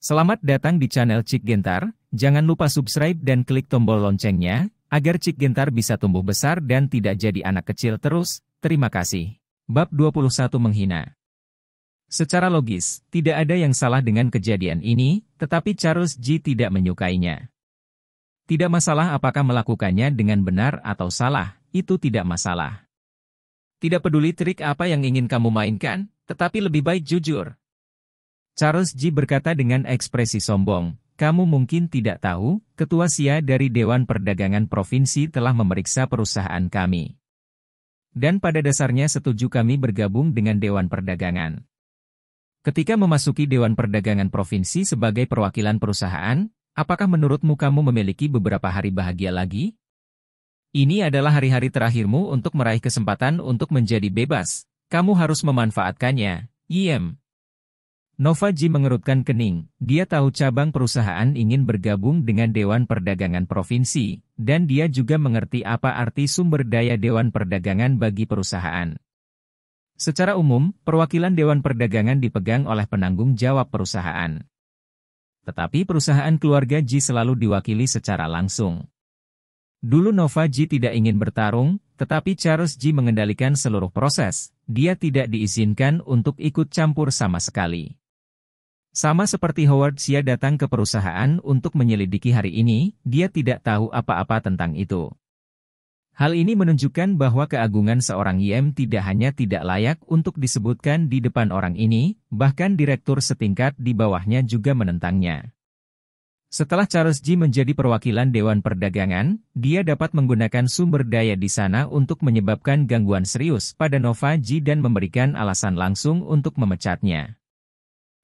Selamat datang di channel Cik Gentar, jangan lupa subscribe dan klik tombol loncengnya, agar Cik Gentar bisa tumbuh besar dan tidak jadi anak kecil terus, terima kasih. Bab 21 Menghina Secara logis, tidak ada yang salah dengan kejadian ini, tetapi Charles G. tidak menyukainya. Tidak masalah apakah melakukannya dengan benar atau salah, itu tidak masalah. Tidak peduli trik apa yang ingin kamu mainkan, tetapi lebih baik jujur, Charles G. berkata dengan ekspresi sombong, kamu mungkin tidak tahu, Ketua SIA dari Dewan Perdagangan Provinsi telah memeriksa perusahaan kami. Dan pada dasarnya setuju kami bergabung dengan Dewan Perdagangan. Ketika memasuki Dewan Perdagangan Provinsi sebagai perwakilan perusahaan, apakah menurutmu kamu memiliki beberapa hari bahagia lagi? Ini adalah hari-hari terakhirmu untuk meraih kesempatan untuk menjadi bebas. Kamu harus memanfaatkannya. IM. Nova Ji mengerutkan kening, dia tahu cabang perusahaan ingin bergabung dengan Dewan Perdagangan Provinsi, dan dia juga mengerti apa arti sumber daya Dewan Perdagangan bagi perusahaan. Secara umum, perwakilan Dewan Perdagangan dipegang oleh penanggung jawab perusahaan. Tetapi perusahaan keluarga Ji selalu diwakili secara langsung. Dulu Nova Ji tidak ingin bertarung, tetapi Charles Ji mengendalikan seluruh proses, dia tidak diizinkan untuk ikut campur sama sekali. Sama seperti Howard Sia datang ke perusahaan untuk menyelidiki hari ini, dia tidak tahu apa-apa tentang itu. Hal ini menunjukkan bahwa keagungan seorang YM tidak hanya tidak layak untuk disebutkan di depan orang ini, bahkan direktur setingkat di bawahnya juga menentangnya. Setelah Charles G. menjadi perwakilan Dewan Perdagangan, dia dapat menggunakan sumber daya di sana untuk menyebabkan gangguan serius pada Nova G dan memberikan alasan langsung untuk memecatnya.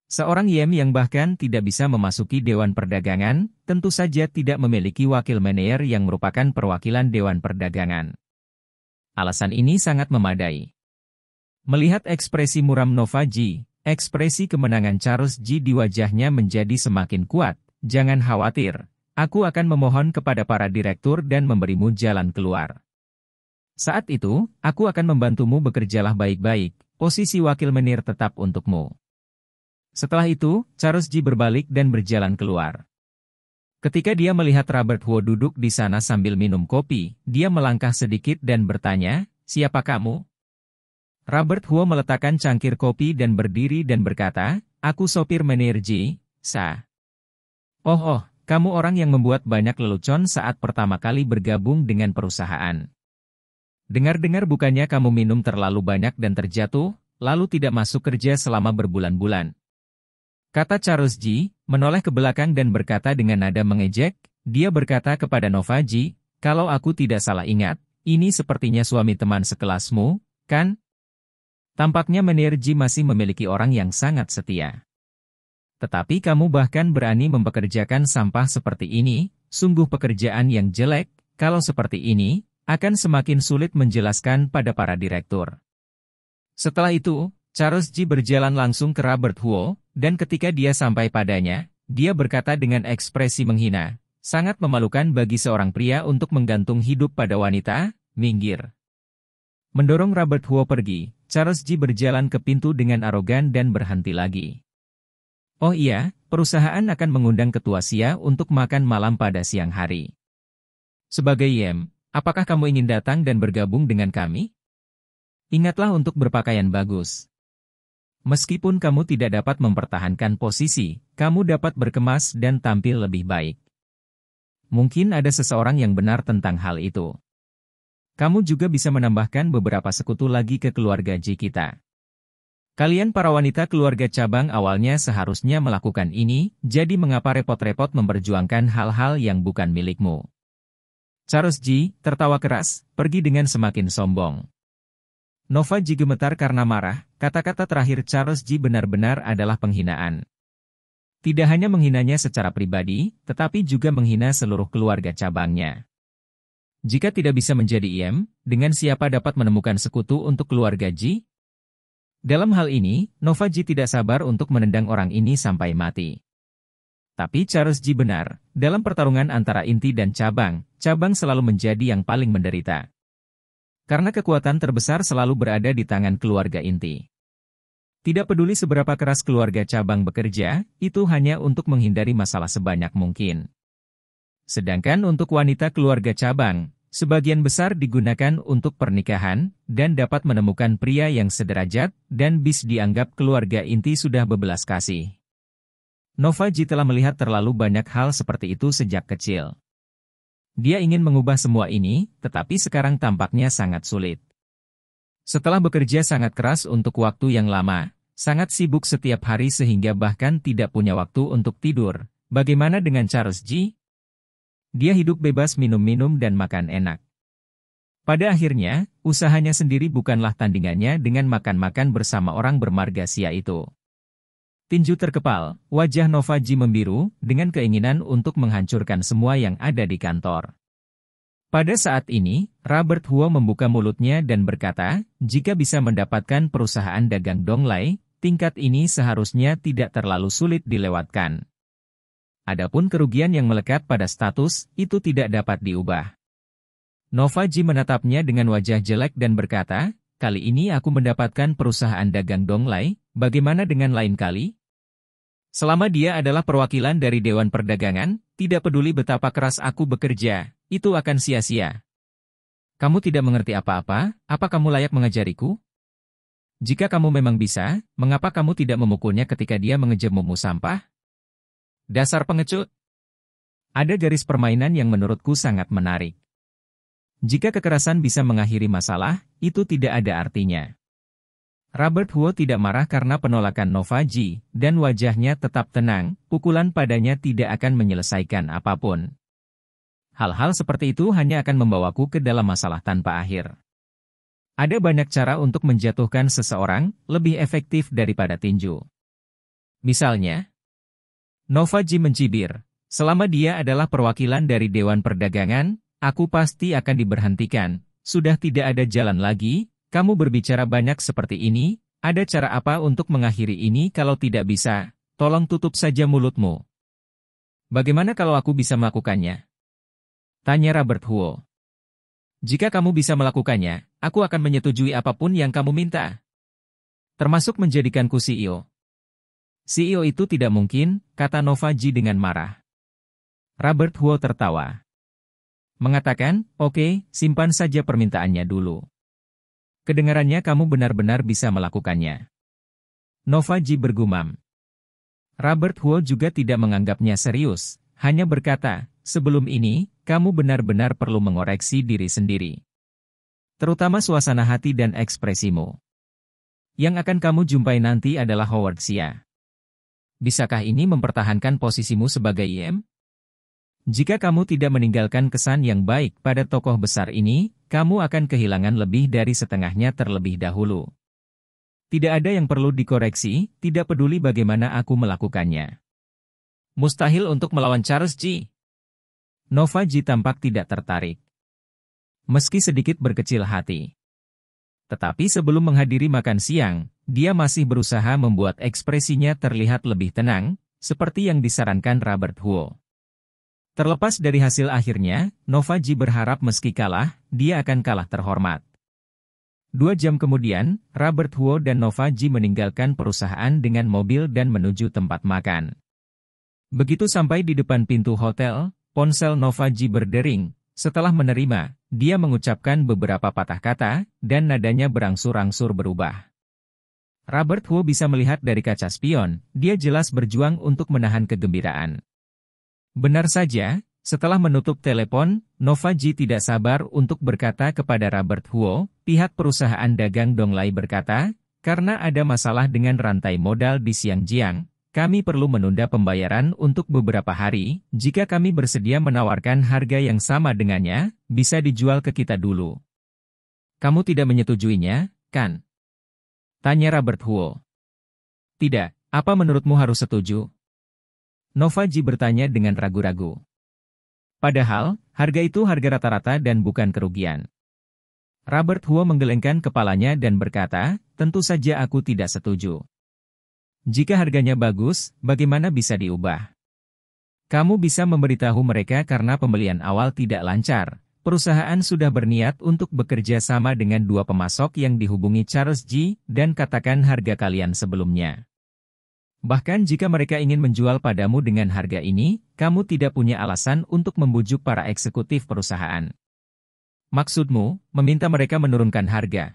Seorang Yem yang bahkan tidak bisa memasuki Dewan Perdagangan, tentu saja tidak memiliki wakil manajer yang merupakan perwakilan Dewan Perdagangan. Alasan ini sangat memadai. Melihat ekspresi muram Novaji, ekspresi kemenangan Charles G di wajahnya menjadi semakin kuat, jangan khawatir, aku akan memohon kepada para direktur dan memberimu jalan keluar. Saat itu, aku akan membantumu bekerjalah baik-baik, posisi wakil menir tetap untukmu. Setelah itu, Charles G berbalik dan berjalan keluar. Ketika dia melihat Robert Huo duduk di sana sambil minum kopi, dia melangkah sedikit dan bertanya, siapa kamu? Robert Huo meletakkan cangkir kopi dan berdiri dan berkata, aku sopir menerji, sa. Oh oh, kamu orang yang membuat banyak lelucon saat pertama kali bergabung dengan perusahaan. Dengar-dengar bukannya kamu minum terlalu banyak dan terjatuh, lalu tidak masuk kerja selama berbulan-bulan. Kata Charles G, menoleh ke belakang dan berkata dengan nada mengejek, dia berkata kepada Nova G, kalau aku tidak salah ingat, ini sepertinya suami teman sekelasmu, kan? Tampaknya Menir G masih memiliki orang yang sangat setia. Tetapi kamu bahkan berani mempekerjakan sampah seperti ini, sungguh pekerjaan yang jelek, kalau seperti ini, akan semakin sulit menjelaskan pada para direktur. Setelah itu, Charles G berjalan langsung ke Robert Huo, dan ketika dia sampai padanya, dia berkata dengan ekspresi menghina, sangat memalukan bagi seorang pria untuk menggantung hidup pada wanita, minggir. Mendorong Robert Huo pergi, Charles G berjalan ke pintu dengan arogan dan berhenti lagi. Oh iya, perusahaan akan mengundang ketua Sia untuk makan malam pada siang hari. Sebagai Yem, apakah kamu ingin datang dan bergabung dengan kami? Ingatlah untuk berpakaian bagus. Meskipun kamu tidak dapat mempertahankan posisi, kamu dapat berkemas dan tampil lebih baik. Mungkin ada seseorang yang benar tentang hal itu. Kamu juga bisa menambahkan beberapa sekutu lagi ke keluarga J kita. Kalian para wanita keluarga cabang awalnya seharusnya melakukan ini, jadi mengapa repot-repot memperjuangkan hal-hal yang bukan milikmu? Charles Ji tertawa keras, pergi dengan semakin sombong. Nova Ji gemetar karena marah, Kata-kata terakhir Charles G. benar-benar adalah penghinaan. Tidak hanya menghinanya secara pribadi, tetapi juga menghina seluruh keluarga cabangnya. Jika tidak bisa menjadi IM, dengan siapa dapat menemukan sekutu untuk keluarga G? Dalam hal ini, Nova G tidak sabar untuk menendang orang ini sampai mati. Tapi Charles G benar, dalam pertarungan antara inti dan cabang, cabang selalu menjadi yang paling menderita. Karena kekuatan terbesar selalu berada di tangan keluarga inti. Tidak peduli seberapa keras keluarga cabang bekerja, itu hanya untuk menghindari masalah sebanyak mungkin. Sedangkan untuk wanita keluarga cabang, sebagian besar digunakan untuk pernikahan, dan dapat menemukan pria yang sederajat, dan bis dianggap keluarga inti sudah bebelas kasih. Nova Ji telah melihat terlalu banyak hal seperti itu sejak kecil. Dia ingin mengubah semua ini, tetapi sekarang tampaknya sangat sulit. Setelah bekerja sangat keras untuk waktu yang lama, sangat sibuk setiap hari sehingga bahkan tidak punya waktu untuk tidur, bagaimana dengan Charles G? Dia hidup bebas minum-minum dan makan enak. Pada akhirnya, usahanya sendiri bukanlah tandingannya dengan makan-makan bersama orang bermarga sia itu. Tinju terkepal, wajah Novaji membiru, dengan keinginan untuk menghancurkan semua yang ada di kantor. Pada saat ini, Robert Huo membuka mulutnya dan berkata, jika bisa mendapatkan perusahaan dagang Donglai, tingkat ini seharusnya tidak terlalu sulit dilewatkan. Adapun kerugian yang melekat pada status, itu tidak dapat diubah. Nova Novaji menatapnya dengan wajah jelek dan berkata, kali ini aku mendapatkan perusahaan dagang Donglai, Bagaimana dengan lain kali? Selama dia adalah perwakilan dari Dewan Perdagangan, tidak peduli betapa keras aku bekerja, itu akan sia-sia. Kamu tidak mengerti apa-apa, apa kamu layak mengajariku? Jika kamu memang bisa, mengapa kamu tidak memukulnya ketika dia mengejemumu sampah? Dasar pengecut! Ada garis permainan yang menurutku sangat menarik. Jika kekerasan bisa mengakhiri masalah, itu tidak ada artinya. Robert Huo tidak marah karena penolakan Nova Ji dan wajahnya tetap tenang, pukulan padanya tidak akan menyelesaikan apapun. Hal-hal seperti itu hanya akan membawaku ke dalam masalah tanpa akhir. Ada banyak cara untuk menjatuhkan seseorang, lebih efektif daripada tinju. Misalnya, Nova Ji mencibir, selama dia adalah perwakilan dari Dewan Perdagangan, aku pasti akan diberhentikan, sudah tidak ada jalan lagi, kamu berbicara banyak seperti ini, ada cara apa untuk mengakhiri ini kalau tidak bisa? Tolong tutup saja mulutmu. Bagaimana kalau aku bisa melakukannya? Tanya Robert Huo. Jika kamu bisa melakukannya, aku akan menyetujui apapun yang kamu minta. Termasuk menjadikanku CEO. CEO itu tidak mungkin, kata Nova Ji dengan marah. Robert Huo tertawa. Mengatakan, oke, okay, simpan saja permintaannya dulu. Kedengarannya kamu benar-benar bisa melakukannya. Nova Ji bergumam. Robert Huo juga tidak menganggapnya serius, hanya berkata, sebelum ini, kamu benar-benar perlu mengoreksi diri sendiri. Terutama suasana hati dan ekspresimu. Yang akan kamu jumpai nanti adalah Howard Xia. Bisakah ini mempertahankan posisimu sebagai IM? Jika kamu tidak meninggalkan kesan yang baik pada tokoh besar ini, kamu akan kehilangan lebih dari setengahnya terlebih dahulu. Tidak ada yang perlu dikoreksi, tidak peduli bagaimana aku melakukannya. Mustahil untuk melawan Charles G. Nova G tampak tidak tertarik. Meski sedikit berkecil hati. Tetapi sebelum menghadiri makan siang, dia masih berusaha membuat ekspresinya terlihat lebih tenang, seperti yang disarankan Robert Huo. Terlepas dari hasil akhirnya, Novaji berharap meski kalah, dia akan kalah terhormat. Dua jam kemudian, Robert Huo dan Novaji meninggalkan perusahaan dengan mobil dan menuju tempat makan. Begitu sampai di depan pintu hotel, ponsel Novaji berdering. Setelah menerima, dia mengucapkan beberapa patah kata, dan nadanya berangsur-angsur berubah. Robert Huo bisa melihat dari kaca spion, dia jelas berjuang untuk menahan kegembiraan. Benar saja, setelah menutup telepon, Nova Novaji tidak sabar untuk berkata kepada Robert Huo, pihak perusahaan dagang Donglai berkata, karena ada masalah dengan rantai modal di Xiangjiang, kami perlu menunda pembayaran untuk beberapa hari, jika kami bersedia menawarkan harga yang sama dengannya, bisa dijual ke kita dulu. Kamu tidak menyetujuinya, kan? Tanya Robert Huo. Tidak, apa menurutmu harus setuju? Novaji bertanya dengan ragu-ragu. Padahal, harga itu harga rata-rata dan bukan kerugian. Robert Huo menggelengkan kepalanya dan berkata, tentu saja aku tidak setuju. Jika harganya bagus, bagaimana bisa diubah? Kamu bisa memberitahu mereka karena pembelian awal tidak lancar. Perusahaan sudah berniat untuk bekerja sama dengan dua pemasok yang dihubungi Charles G. dan katakan harga kalian sebelumnya. Bahkan jika mereka ingin menjual padamu dengan harga ini, kamu tidak punya alasan untuk membujuk para eksekutif perusahaan. Maksudmu, meminta mereka menurunkan harga.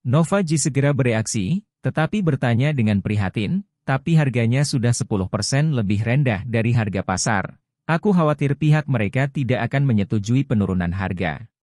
Nova G segera bereaksi, tetapi bertanya dengan prihatin, tapi harganya sudah 10% lebih rendah dari harga pasar. Aku khawatir pihak mereka tidak akan menyetujui penurunan harga.